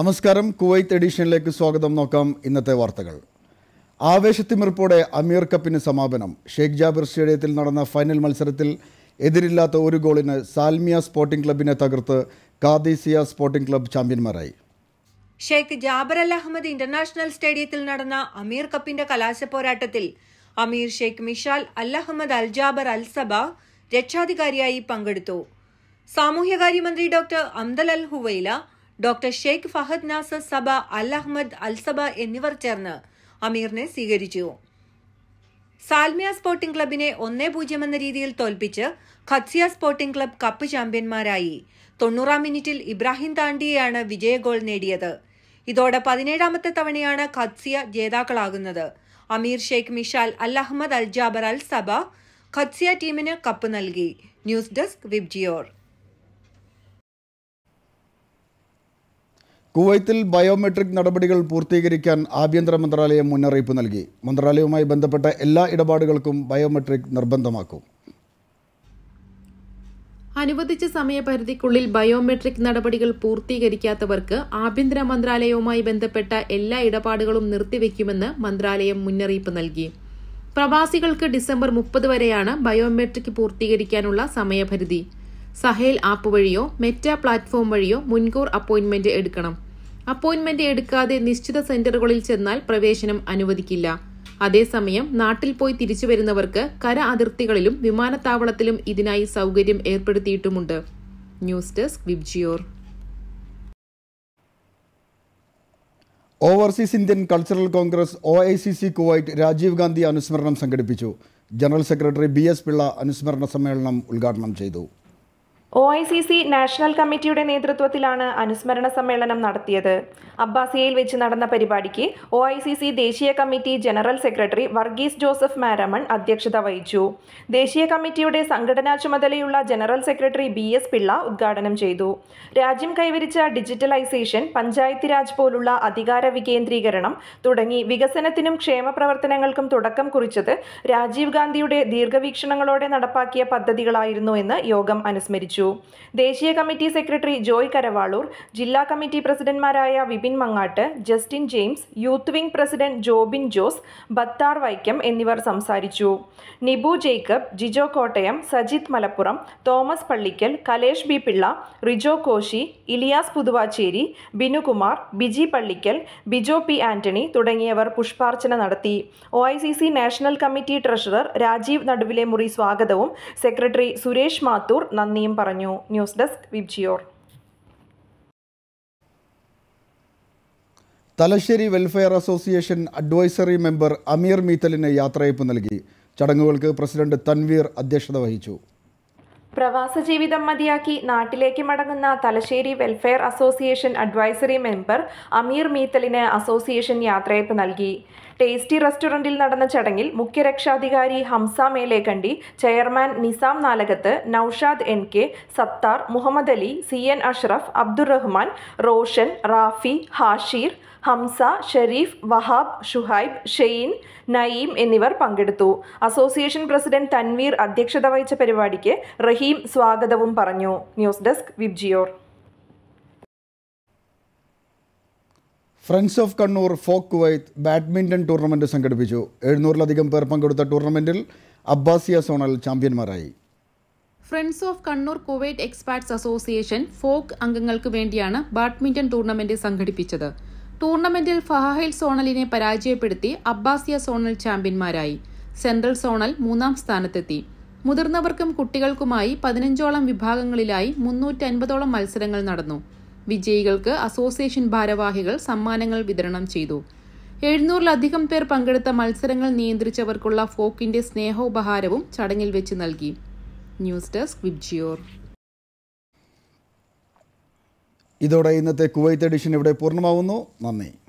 നമസ്കാരം കുവൈത്ത് എഡിഷനിലേക്ക് സ്വാഗതം നോക്കാം ഇന്നത്തെ വാർത്തകൾ ആവേശത്തിമിർപ്പോടെ അമീർ കപ്പിന് സമാപനം ഷേഖ് ജാബിർ സ്റ്റേഡിയത്തിൽ നടന്ന ഫൈനൽ മത്സരത്തിൽ എതിരില്ലാത്ത ഒരു ഗോളിന് സാൽമിയ സ്പോർട്ടിംഗ് ക്ലബിനെ തകർത്ത് കാദീസിയ സ്പോർട്ടിംഗ് ക്ലബ് ചാമ്പ്യന്മാരായി Sheikh Jaber Al Ahmad International സ്റ്റേഡിയത്തിൽ നടന്ന അമീർ കപ്പിന്റെ കലാശ പോരാട്ടത്തിൽ Amir Sheikh Mishal Al Ahmad Al Jaber Al Sabah രക്ഷാധികാരിയായി പങ്കെടുത്തു സാമൂഹ്യകാര്യമന്ത്രി doctor Amthal Al Huwaila doctor Sheikh Fahad Nasser Sabah Al Ahmad Sabah എന്നിവർ ചേർന്ന് അമീറിനെ സ്വീകരിച്ചു സാൽമിയ സ്പോർട്ടിംഗ് ക്ലബിനെ ഒന്നേ പൂജ്യം എന്ന രീതിയിൽ തോൽപ്പിച്ച് ഖത്സിയ സ്പോർട്ടിംഗ് ക്ലബ് കപ്പ് ചാമ്പ്യന്മാരായി തൊണ്ണൂറാം മിനിറ്റിൽ ഇബ്രാഹിം താണ്ടിയെയാണ് വിജയ ഗോൾ നേടിയത് ഇതോടെ പതിനേഴാമത്തെ തവണയാണ് ഖത്സിയ ജേതാക്കളാകുന്നത് Amir Sheikh Mishal Al Ahmad Al Jaber Al Sabah Qadsia ടീമിന് കപ്പ് നൽകി ന്യൂസ് ഡെസ്ക് വിബ്ജിയോർ കുവൈത്തിൽ ബയോമെട്രിക് നടപടികൾ പൂർത്തീകരിക്കാൻ ആഭ്യന്തര മന്ത്രാലയം മുന്നറിയിപ്പ് നൽകി മന്ത്രാലയവുമായി ബന്ധപ്പെട്ട എല്ലാ ഇടപാടുകൾക്കും ബയോമെട്രിക് നിർബന്ധമാക്കും അനുവദിച്ച സമയപരിധിക്കുള്ളിൽ ബയോമെട്രിക് നടപടികൾ പൂർത്തീകരിക്കാത്തവർക്ക് ആഭ്യന്തര മന്ത്രാലയവുമായി ബന്ധപ്പെട്ട എല്ലാ ഇടപാടുകളും നിർത്തിവെക്കുമെന്ന് മന്ത്രാലയം മുന്നറിയിപ്പ് നൽകി പ്രവാസികൾക്ക് ഡിസംബർ മുപ്പത് വരെയാണ് ബയോമെട്രിക് പൂർത്തീകരിക്കാനുള്ള സമയപരിധി സഹേൽ ആപ്പ് വഴിയോ മെറ്റ പ്ലാറ്റ്ഫോം വഴിയോ മുൻകൂർ അപ്പോയിൻമെന്റ് എടുക്കണം അപ്പോയിൻമെന്റ് എടുക്കാതെ നിശ്ചിത സെന്ററുകളിൽ ചെന്നാൽ പ്രവേശനം അനുവദിക്കില്ല അതേസമയം നാട്ടിൽ പോയി തിരിച്ചു വരുന്നവർക്ക് കര അതിർത്തികളിലും വിമാനത്താവളത്തിലും ഇതിനായി സൗകര്യം ഏർപ്പെടുത്തിയിട്ടുമുണ്ട് news desk VIBGYOR overseas Indian cultural congress O I C C Kuwait Rajiv Gandhi അനുസ്മരണം സംഘടിപ്പിച്ചു ജനറൽ സെക്രട്ടറി ബി എസ് പിള്ള അനുസ്മരണ സമ്മേളനം ഉദ്ഘാടനം ചെയ്തു O I C C national കമ്മിറ്റിയുടെ നേതൃത്വത്തിലാണ് അനുസ്മരണ സമ്മേളനം നടത്തിയത് അബ്ബാസിയയിൽ വെച്ച് നടന്ന പരിപാടിക്ക് ഒ ഐ സി സി ദേശീയ committee general secretary Varghese Joseph Maraman അധ്യക്ഷത വഹിച്ചു ദേശീയ കമ്മിറ്റിയുടെ സംഘടനാ ചുമതലയുള്ള ജനറൽ സെക്രട്ടറി ബി എസ് പിള്ള ഉദ്ഘാടനം ചെയ്തു രാജ്യം കൈവരിച്ച ഡിജിറ്റലൈസേഷൻ പഞ്ചായത്ത് രാജ് പോലുള്ള അധികാര വികേന്ദ്രീകരണം തുടങ്ങി വികസനത്തിനും ക്ഷേമ പ്രവർത്തനങ്ങൾക്കും തുടക്കം കുറിച്ചത് രാജീവ് ഗാന്ധിയുടെ ദീർഘവീക്ഷണങ്ങളോടെ നടപ്പാക്കിയ പദ്ധതികളായിരുന്നു എന്ന് യോഗം അനുസ്മരിച്ചു അറിയിച്ചു ദേശീയ കമ്മിറ്റി സെക്രട്ടറി ജോയ് കരവാളൂർ ജില്ലാ കമ്മിറ്റി പ്രസിഡന്റ്മാരായ Vipin Mangattu Justin James youth wing president Jobin Jose Battar Vaikom എന്നിവർ സംസാരിച്ചു നിബു ജേക്കബ് ജിജോ കോട്ടയം സജിത് മലപ്പുറം തോമസ് പള്ളിക്കൽ കലേഷ് ബി പിള്ള റിജോ കോശി ഇലിയാസ് പുതുവാച്ചേരി ബിനുകുമാർ ബിജി പള്ളിക്കൽ ബിജോ പി ആന്റണി തുടങ്ങിയവർ പുഷ്പാർച്ചന നടത്തി O national committee treasurer Rajiv Naduvilemuri സ്വാഗതവും സെക്രട്ടറി സുരേഷ് മാത്തൂർ നന്ദിയും പറഞ്ഞു പറഞ്ഞു news desk VIBGYOR Thalassery welfare association advisory member Ameer മീത്തലിന് യാത്രയപ്പ് നൽകി ചടങ്ങുകൾക്ക് പ്രസിഡന്റ് തൻവീർ അധ്യക്ഷത വഹിച്ചു പ്രവാസ ജീവിതം മതിയാക്കി നാട്ടിലേക്ക് മടങ്ങുന്ന Thalassery welfare association advisory member Ameer മീത്തലിന് അസോസിയേഷൻ യാത്രയപ്പ് നൽകി ടേസ്റ്റി റെസ്റ്റോറൻറ്റിൽ നടന്ന ചടങ്ങിൽ മുഖ്യരക്ഷാധികാരി ഹംസ മേലേക്കണ്ടി ചെയർമാൻ നിസാം നാലകത്ത് നൌഷാദ് എൻ കെ സത്താർ മുഹമ്മദ് അലി സി എൻ അഷ്റഫ് അബ്ദുറഹ്മാൻ റോഷൻ റാഫി ഹാഷീർ ഹംസ ഷെരീഫ് വഹാബ് ഷുഹൈബ് ഷെയ്ൻ നയീം എന്നിവർ പങ്കെടുത്തു അസോസിയേഷൻ പ്രസിഡന്റ് തൻവീർ അധ്യക്ഷത വഹിച്ച പരിപാടിക്ക് റഹി റഹീം സ്വാഗതവും പറഞ്ഞു news desk VIBGYOR friends of Kannur FOKE Kuwait badminton tournament സംഘടിപ്പിച്ചു എഴുന്നൂറിലധികം പേർ പങ്കെടുത്ത ടൂർണമെൻറ്റിൽ അബ്ബാസിയ സോണൽ ചാമ്പ്യന്മാരായി friends of Kannur Kuwait expats association FOKE അംഗങ്ങൾക്ക് വേണ്ടിയാണ് ബാഡ്മിന്റൺ ടൂർണമെന്റ് സംഘടിപ്പിച്ചത് ടൂർണമെന്റിൽ ഫഹാഹിൽ സോണലിനെ പരാജയപ്പെടുത്തി അബ്ബാസിയ സോണൽ ചാമ്പ്യന്മാരായി സെൻട്രൽ സോണൽ മൂന്നാം സ്ഥാനത്തെത്തി മുതിർന്നവർക്കും കുട്ടികൾക്കുമായി പതിനഞ്ചോളം വിഭാഗങ്ങളിലായി മുന്നൂറ്റി അൻപതോളം മത്സരങ്ങൾ നടന്നു വിജയികൾക്ക് അസോസിയേഷൻ ഭാരവാഹികൾ സമ്മാനങ്ങൾ വിതരണം ചെയ്തു എഴുന്നൂറിലധികം പേർ പങ്കെടുത്ത മത്സരങ്ങൾ നിയന്ത്രിച്ചവർക്കുള്ള ഫോക്കിന്റെ സ്നേഹോപഹാരവും ചടങ്ങിൽ വെച്ച് നൽകി ന്യൂസ് ഡെസ്ക് വിബ്ജിയോർ ഇതോടെ ഇന്നത്തെ കുവൈത്ത് എഡിഷൻ ഇവിടെ പൂർണ്ണമാവുന്നു നന്ദി